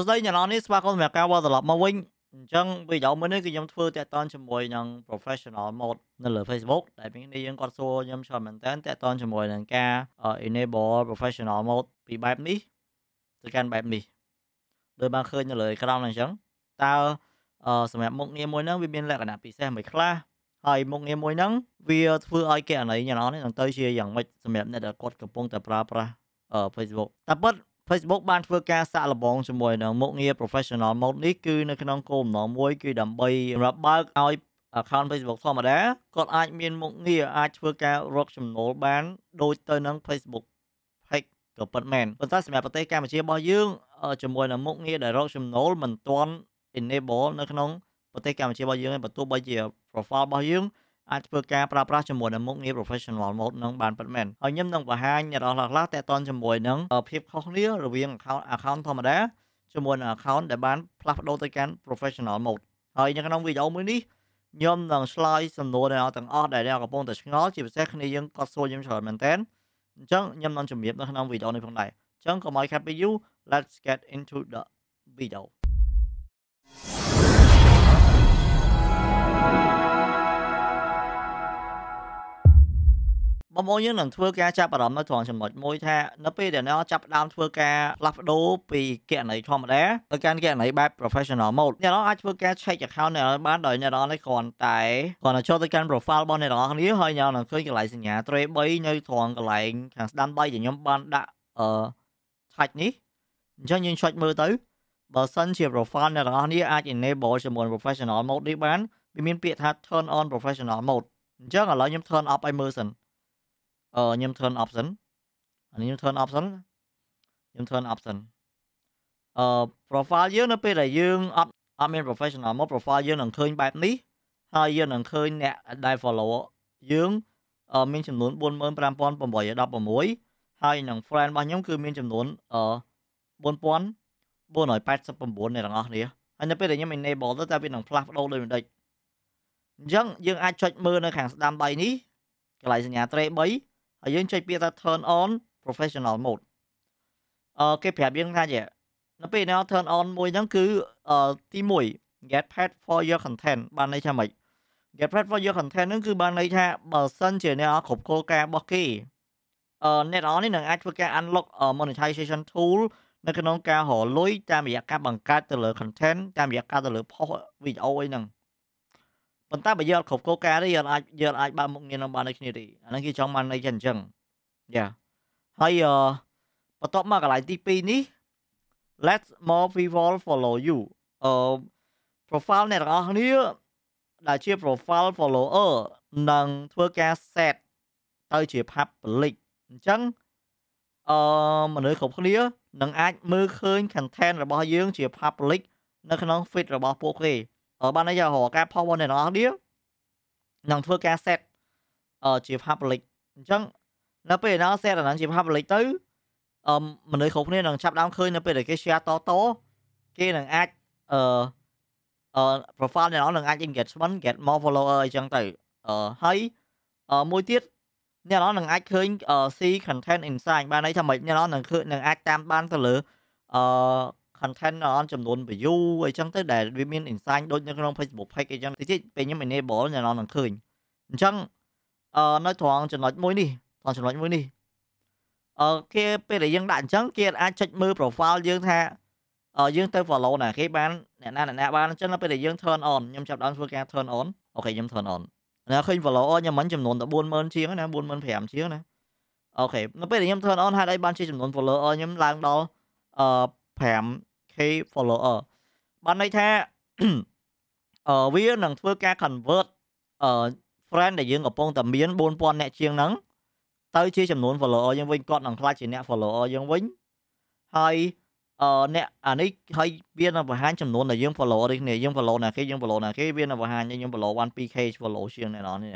សួស្តីអ្នកនរនេះស្វាគមន៍សម្រាប់ការវិលត្រឡប់មកវិញអញ្ចឹងវីដេអូមួយនេះគឺខ្ញុំធ្វើតាក់ទងជាមួយនឹង professional mode នៅលើ Facebook ដែលពេលនេះយើងគាត់សួរខ្ញុំច្រើនមែនតើតាក់ទងជាមួយនឹងការ enable professional mode ពីបែបនេះទៅកាន់បែបនេះដូចបានឃើញនៅលើក្រោមហ្នឹងអញ្ចឹងតើសម្រាប់មុខងារមួយហ្នឹងវាមានលក្ខណៈពិសេសមួយខ្លះហើយមុខងារមួយហ្នឹងវាធ្វើឲ្យគេអន័យអ្នកនរនេះនឹងទៅជាយ៉ាងម៉េចសម្រាប់អ្នកដែលគាត់កំពុងតែប្រើប្រាស់ Facebook តែប៉ុត Facebook បានធ្វើការសាក់លបងជាមួយនឹងមុខងារ professional mode នេះគឺនៅក្នុងគោលបំណងមួយគឺដើម្បីសម្រាប់បើកឲ្យ account Facebook ធម្មតាគាត់អាចមានមុខងារអាចធ្វើការរកចំណូលបានដូចទៅនឹង Facebook page ក៏ប៉ុន្មានប៉ុន្តែសម្រាប់ប្រទេសកម្ពុជារបស់យើងជាមួយនឹងមុខងារដែលរកចំណូលមិនទាន់ enable នៅក្នុងប្រទេសកម្ពុជារបស់យើងឯងបើទោះបីជា profile របស់យើងអាចធ្វើការប្រើប្រាស់ជាមួយនឹងមុខងារ professional mode នឹងបានពិតមែនហើយខ្ញុំនឹងបង្ហាញអ្នកនរខ្លះតេតនជាមួយនឹងភាពខុសគ្នារវាង account account ធម្មតាជាមួយនឹង account ដែលបានផ្លាស់ប្ដូរទៅកាន់ professional mode ហើយនៅក្នុងវីដេអូមួយនេះខ្ញុំនឹងឆ្លើយសំណួរដល់ទាំងអស់ដែលអ្នកកំពុងតែឆ្ងល់ជាពិសេសគ្នាយើងក៏សួរខ្ញុំច្រើនមែនតើអញ្ចឹងខ្ញុំនឹងជម្រាបនៅក្នុងវីដេអូនេះផងដែរអញ្ចឹងកុំឲ្យខាត់ពីយូ Let's get into the video បងប្អូនយើងនឹងធ្វើការចាប់អារម្មណ៍នៅត្រង់ចំណុចមួយថានៅពេលដែលអ្នកចាប់ដើមធ្វើការផ្លាស់ប្ដូរពីគណនីធម្មតាទៅកាន់គណនីបែប professional mode អ្នកនរអាចធ្វើការ check account អ្នកនរបានដោយអ្នកនរនេះគ្រាន់តែគ្រាន់តែចូលទៅកាន់ profile របស់អ្នកនរគ្នាហើយអ្នកនរនឹងឃើញកន្លែងសញ្ញា tray 3នៅត្រង់កន្លែងខាងស្ដាំដៃដែលខ្ញុំបានដាក់អឺ tag នេះអញ្ចឹងយើង check មើលទៅបើសិនជា profile អ្នកនរគ្នាអាច enable ជាមួយ professional mode នេះបានវាមានពាក្យថា turn on professional mode អញ្ចឹងឥឡូវខ្ញុំ turn off ឲ្យមើលសិនអឺខ្ញុំ turn option អានេះខ្ញុំ turn option ខ្ញុំ turn option អឺ profile យើងនៅពេលដែលយើងអត់អត់មាន professional មក profile យើងនឹងឃើញបែបនេះហើយយើងនឹងឃើញអ្នកដែល follow យើងមានចំនួន45816ហើយនឹង friend របស់ខ្ញុំគឺ មានចំនួន4489អ្នកទាំងអស់គ្នាហើយនៅពេលដែលខ្ញុំ enable ទៅតើវានឹងផ្លាស់ប្ដូរដូចម្ដេចអញ្ចឹងយើងអាចចុចមើលនៅខាងស្ដាំដៃនេះកន្លែងសញ្ញាត្រេ3ហើយយើងចុចពាក្យថា turn on professional mode អឺគេប្រាប់យើងថាជានៅពេលដែល turn on មួយហ្នឹងគឺអឺទី1 get paid for your content បានន័យថាម៉េច get paid for your content ហ្នឹងគឺបានន័យថាបើសិនជាអ្នកគ្រប់គ្រងការរបស់គេអឺអ្នកនរនេះនឹងអាចធ្វើការ unlock monetization tool នៅក្នុងការរកលុយតាមរយៈការបង្កើតទៅលើ content តាមរយៈការទៅលើ post video អីហ្នឹងប៉ុន្តែបើយើងអត់គ្រប់គោលការណ៍ទេយើងអាចយើងអាចបើកមុខងារនឹងបានដូចគ្នាទេអាហ្នឹងគេចង់បានន័យចឹងអញ្ចឹងយ៉ាហើយអឺបន្ទាប់មកកន្លែងទី2នេះ let more people follow you អឺ profile អ្នកទាំងអស់គ្នាដែលជា profile follower នឹងធ្វើការ set ទៅជា public អញ្ចឹងអឺមនុស្សគ្រប់គ្នា នឹងអាចមើលឃើញ content របស់យើង ជា public នៅក្នុង feed របស់ពួកគេបានន័យថាការផុសវណ្ណអ្នកទាំងអស់គ្នានឹងធ្វើការ set ជា public អញ្ចឹងនៅពេលណា set អាហ្នឹងជា public ទៅអឺមនុស្សគ្រប់គ្នានឹងចាប់ដើមឃើញនៅពេលដែលគេ share តតគេនឹងអាចអឺអឺ profile អ្នកនរនឹងអាច engagement get more follower អីចឹងទៅអឺហើយមួយទៀតអ្នកនរនឹងអាចឃើញ see content inside បានន័យថាមិនអ្នកនរនឹងឃើញនឹងអាចតាមបានទៅលើអឺ content អនចំនួន view អីចឹងទៅដែលវាមាន insight ដូចនៅក្នុង Facebook page អីចឹងតិចពេលខ្ញុំ enable អ្នកនរនឹងឃើញអញ្ចឹងអឺនៅត្រង់ចំណុចមួយនេះត្រង់ចំណុចមួយនេះអឺគេពេលដែលយើងដាក់អញ្ចឹងគេអាចចុចមើល profile យើងថាអឺយើងទៅ follow ណាគេបានអ្នកណាអ្នកណាបានអញ្ចឹងពេលដែលយើង turn on ខ្ញុំចាប់ដើមធ្វើការ turn on អូខេខ្ញុំ turn on ណាឃើញ follower ខ្ញុំមិនចំនួនតែ40000ជាងណា45000ជាងណាអូខេនៅពេលដែលខ្ញុំ turn on ហេតុអីបានជាចំនួន follower ខ្ញុំឡើងដល់អឺ5 follower បានន័យថាអឺវានឹងធ្វើការ convert អឺ friend ដែលយើងកំពុងតែមាន4000អ្នកជាងហ្នឹងទៅជាចំនួន follower យើងវិញគាត់នឹងខ្លាចជាអ្នក follower យើងវិញហើយអឺអ្នកអានេះហើយវានឹងបង្ហាញចំនួនដែលយើង follow នេះគ្នាយើង follow ណាគេយើង follow ណាគេវានឹងបង្ហាញយើង follow 1 2k follow ជាងអ្នកនរនេះ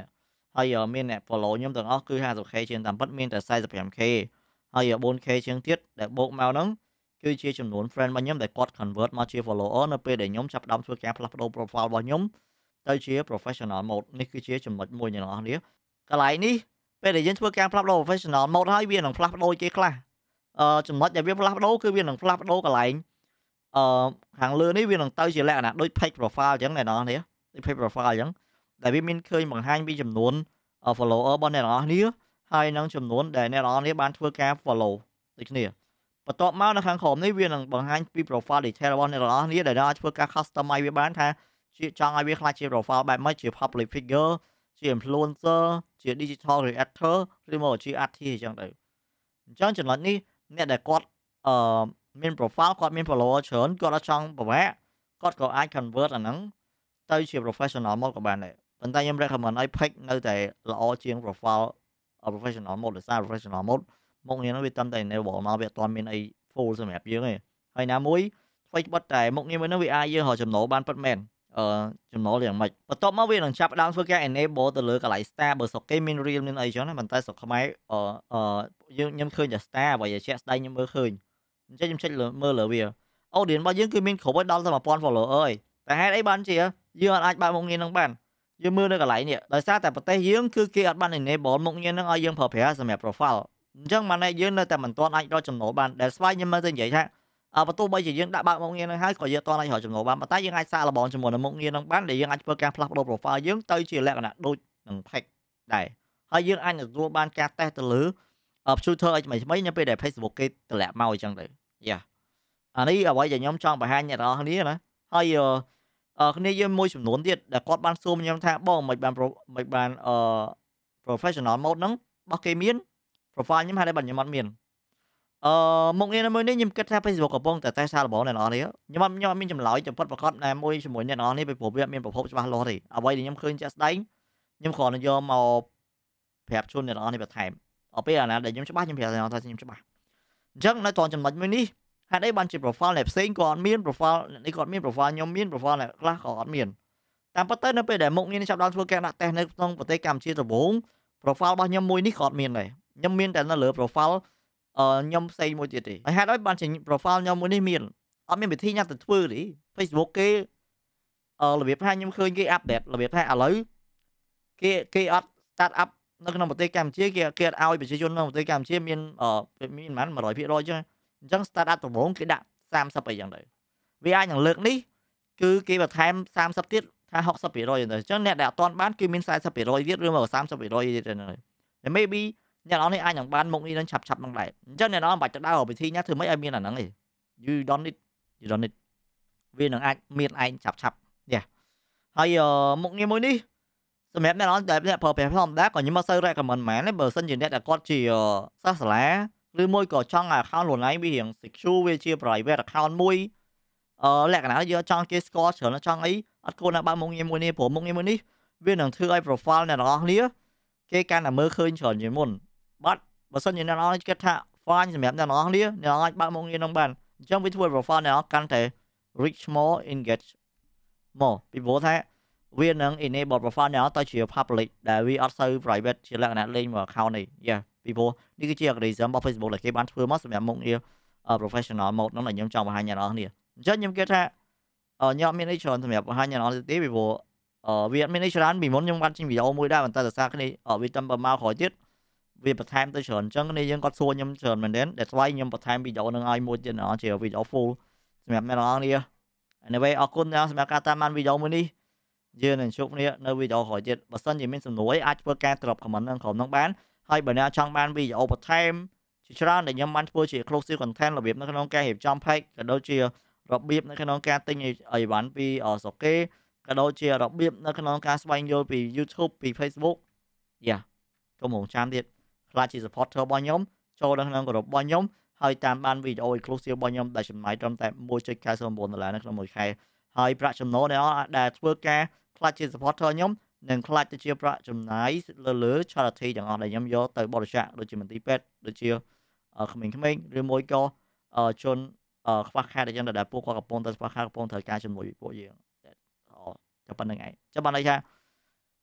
ហើយមានអ្នក follow ខ្ញុំទាំងអស់គឺ 50k ជាងតាមពិតមានតែ 45k ហើយ 4k ជាងទៀតដែលបូកមកហ្នឹងគឺជាចំនួន friend របស់ខ្ញុំដែលគាត់ convert មកជា follower នៅពេលដែលខ្ញុំចាប់ផ្ដើមធ្វើការផ្លាស់ប្ដូរ profile របស់ខ្ញុំទៅជា professional mode នេះគឺជាចំណុចមួយរបស់អ្នកកន្លែងនេះពេលដែលយើងធ្វើការផ្លាស់ប្ដូរ professional mode ហើយវានឹងផ្លាស់ប្ដូរគេខ្លះអឺចំណុចដែលវាផ្លាស់ប្ដូរគឺវានឹងផ្លាស់ប្ដូរកន្លែងអឺខាងលើនេះវានឹងទៅជាលក្ខណៈដូច page profile អញ្ចឹងអ្នកនរនេះដូច page profile អញ្ចឹងដែលវាមានឃើញបង្ហាញពីចំនួន follower របស់អ្នកនរនេះហើយនឹងចំនួនដែលអ្នកនរនេះបានធ្វើការ follow ដូចគ្នាបន្ទាប់មកនៅខាងក្រោមនេះវានឹងបង្ហាញពី profile detail របស់អ្នកទាំងអស់គ្នាដែលអាចធ្វើការ custom ឲ្យវាបានថាជាចង់ឲ្យវាខ្លាចជា profile បែបម៉េចជា public figure ជា influencer ជា digital creator ឬមកជា artist អញ្ចឹងទៅអញ្ចឹងចំណុចនេះអ្នកដែលគាត់អឺមាន profile គាត់មាន follower ច្រើនគាត់អត់ចង់ប្រវាក់គាត់ក៏អាច convert អាហ្នឹងទៅជា professional មកក៏បានដែរប៉ុន្តែខ្ញុំ recommend ឲ្យ page នៅតែល្អជាង profile professional mode ដោយសារ professional mode មុខងារហ្នឹងវាតាមតែ enable មកវាអត់ទាន់មានអី full សម្រាប់យើងទេហើយណាមួយអ្វីបិទតែមុខងារមួយហ្នឹងវាអាចយើងរកចំណូលបានពិតមែនអឺចំណូលយ៉ាងម៉េចបន្ទាប់មកវានឹងចាប់ដើមធ្វើការ enable ទៅលើកន្លែង star បើស្រុកគេមាន real មានអីចឹងណាប៉ុន្តែស្រុកខ្មែរអឺយើងខ្ញុំឃើញតែ star បើយើងជាក់ស្ដែងខ្ញុំមើលឃើញអញ្ចឹងខ្ញុំចុចមើលលើវា audience របស់យើងគឺមានគ្រប់ហើយដល់តែ1000 follower អើយតែហេតុអីបានជាយើងអាចបើកមុខងារនឹងបានយើងមើលនៅកន្លែងនេះដោយសារតែប្រទេសយើងគឺគេអត់បាន enable មុខងារនឹងឲ្យយើងប្រើប្រាស់សម្រាប់ profile អញ្ចឹងម៉ាណែតយើងនៅតែមិនទាន់អាចរកចំណូលបានដែលស្វ័យខ្ញុំមើលទៅនិយាយថាអបទោះបីជាយើងដាក់បើកមុខងារនឹងហើយក៏យើងទាន់អាចរកចំណូលបានប៉ុន្តែយើងអាចសាកល្បងជាមួយនឹងមុខងារនឹងបានដែលយើងអាចធ្វើការផ្លាស់ប្ដូរ profile យើងទៅជាលក្ខណៈដូចនឹង page ដែរហើយយើងអាចទទួលបានការតេស្តទៅលើ shooter អីថ្មីថ្មីនៅពេលដែល Facebook គេតម្លាក់មកអញ្ចឹងទៅយ៉ាអានេះអ្វីដែលខ្ញុំចង់បង្ហាញអ្នកនរគ្នាណាហើយអឺគ្នាយើងមួយចំនួនទៀតដែលគាត់បានសួរខ្ញុំថាបងមិនបានមិនបានអឺ professional mode ហ្នឹងរបស់គេមាន profile ខ្ញុំហេតុអីបានខ្ញុំអត់មានអឺមុខងារមួយនេះខ្ញុំគិតថា Facebook កំពុងតែតែសារបងអ្នកនរនេះខ្ញុំអត់ខ្ញុំអត់មានចម្លើយចំពិតប្រកបណាមួយជាមួយអ្នកនរនេះពីព្រោះវាមានប្រភពច្បាស់លាស់ទេអ្វីដែលខ្ញុំឃើញជាក់ស្ដែងខ្ញុំគ្រាន់តែយកមកប្រាប់ជូនអ្នកនរនេះបន្ថែមអពេលអាណាដែលខ្ញុំច្បាស់ខ្ញុំប្រាប់អ្នកនរថាខ្ញុំច្បាស់អញ្ចឹងនៅត្រង់ចំណុចមួយនេះហេតុអីបានជា profile អ្នកផ្សេងក៏អត់មាន profile នេះក៏អត់មាន profile ខ្ញុំមាន profile អ្នកខ្លះក៏អត់មាន តាមពិតទៅនៅពេលដែលមុខងារនេះចាប់ដើមធ្វើការដាក់តេស្តនៅក្នុងប្រទេសកម្ពុជាដំបូង profile របស់ខ្ញុំមួយនេះក៏អត់មានដែរខ្ញុំមានតែនៅលើ profile អឺខ្ញុំផ្សេងមួយទៀតទេហើយហេតុអីបានជា profile ខ្ញុំមួយនេះមានអត់មានវិធីញ៉ាំទៅធ្វើទេ Facebook គេអឺរបៀបថាខ្ញុំឃើញគេ update របៀបថាឥឡូវគេគេអត់ start up នៅក្នុងប្រទេសកម្ពុជាគេគេអត់ឲ្យប្រជាជនក្នុងប្រទេសកម្ពុជាមានអឺមានប្រហែល100%ចឹងអញ្ចឹង start up ដំបូងគេដាក់30អីចឹងទៅវាអាចនឹងលើកនេះគឺគេបន្ថែម30ទៀតថា60%ចឹងទៅអញ្ចឹងអ្នកដែលអត់ទាន់បានគឺមាន40%ទៀតឬមក30%ទៀតទៅហើយ maybe អ្នកនរនេះអាចនឹងបានមុខនេះនឹងឆាប់ឆាប់នឹងដែរអញ្ចឹងអ្នកនរមិនបាច់ទៅដើរវិធីណាធ្វើម៉េចឲ្យមានអាហ្នឹងទេ you don't need you don't need វានឹងអាចមានឯងឆាប់ឆាប់នេះហើយមុខងារមួយនេះសម្រាប់អ្នកនរដែលអ្នកប្រើប្រាស់ធម្មតាក៏ខ្ញុំមិនសូវ recommend មែនទេបើសិនជាអ្នកដែលគាត់ជាសាសាឡាឬមួយក៏ចង់ឲ្យ account ខ្លួនឯងវារៀង secure វាជា private account មួយអឺលក្ខណៈយើងចង់គេស្គាល់ច្រើនចង់អីអត់គួរណាបើមុខងារមួយនេះព្រោះមុខងារមួយនេះវានឹងធ្វើឲ្យ profile អ្នកនរគ្នាគេកាន់តែមើលឃើញច្រើនជាងមុនបាទបើសិនជាអ្នកនរគិតថា fine សម្រាប់អ្នកនរគ្នាអ្នកនរអាចបើកមុខងារនឹងបានអញ្ចឹងវាធ្វើ profile អ្នកនរកាន់តែ reach more engage more ពីព្រោះថាវានឹង enable profile អ្នកទៅជា public ដែលវាអត់សូវ private ជាលក្ខណៈលេងមួយ account នេះយ៉ាពីព្រោះនេះគឺជា algorithm របស់ Facebook ដែលគេបានធ្វើមកសម្រាប់មុខងារ professional mode ហ្នឹងដែលខ្ញុំចង់បង្ហាញអ្នកនរគ្នាអញ្ចឹងខ្ញុំគិតថាខ្ញុំអត់មានអីច្រើនសម្រាប់បង្ហាញអ្នកនរទេពីព្រោះវាអត់មានអីច្រើនពីមុនខ្ញុំបានចេញវីដេអូមួយដែរប៉ុន្តែតែសារគ្នាវាតាមប្រមាណក្រោយទៀតវាបន្ថែមទៅច្រើនអញ្ចឹងនេះយើងគាត់សួរខ្ញុំច្រើនមែនទែនដែលស្វ័យខ្ញុំបន្ថែមវីដេអូនឹងឲ្យមួយទៀតអរជាវីដេអូ full សម្រាប់អ្នកនរគ្នា Anyway អរគុណសម្រាប់ការតាមដានវីដេអូមួយនេះយើងនឹងជួបគ្នានៅវីដេអូក្រោយទៀតបើសិនជាមានសំណួរអាចធ្វើការ drop comment នៅក្រុមនោះបានហើយបើអ្នកចង់បានវីដេអូបន្ថែមជាច្រើនដែលខ្ញុំបានធ្វើជា exclusive content របៀបនៅក្នុងការរៀបចំ page ក៏ដូចជារបៀបនៅក្នុងការទិញអីវ៉ាន់ពីស្រុកគេក៏ដូចជារបៀបនៅក្នុងការស្វែងយល់ពី YouTube ពី Facebook យ៉ាកុំហងចាំទៀតខ្លះជា supporter របស់ខ្ញុំចូលនៅក្នុងក្រុមរបស់ខ្ញុំហើយតាមបានវីដេអូ exclusive របស់ខ្ញុំដែលចំណាយត្រឹមតែ1.99ដុល្លារនៅក្នុងមួយខែហើយប្រាក់ចំណូលដែលដែលធ្វើការខ្លះជា supporter ខ្ញុំនិងខ្លះទៅជាប្រាក់ចំណាយលើលើ charity ទាំងអស់ដែលខ្ញុំយកទៅបរិច្ចាគដូចជាមន្ទីរពេទ្យដូចជាក្មេងៗឬមួយក៏ជនខ្វះខាតអញ្ចឹងដែលពួកគាត់កំពុងតែខ្វះខាតកំពុងត្រូវការជំនួយពីពួកយើងតែប៉ុណ្្នឹងឯងចាំបានន័យថា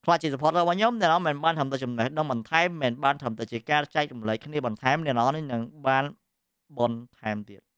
ខ្លាចជា supporter របស់ខ្ញុំអ្នកនរមិនបានធ្វើតែចំណេះដឹងបន្ថែមមិនបានធ្វើតែជាការចែករំលែកគ្នាបន្ថែមអ្នកនរនេះនឹងបានបន្ថែមទៀត